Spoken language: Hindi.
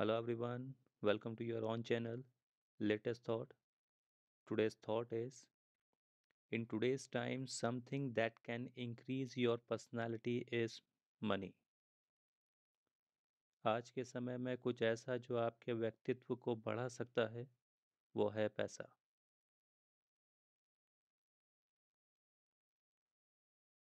Hello everyone, welcome to your own channel. Latest thought. Today's thought is In today's time, something that can increase your personality is money. आज के समय में कुछ ऐसा जो आपके व्यक्तित्व को बढ़ा सकता है वो है पैसा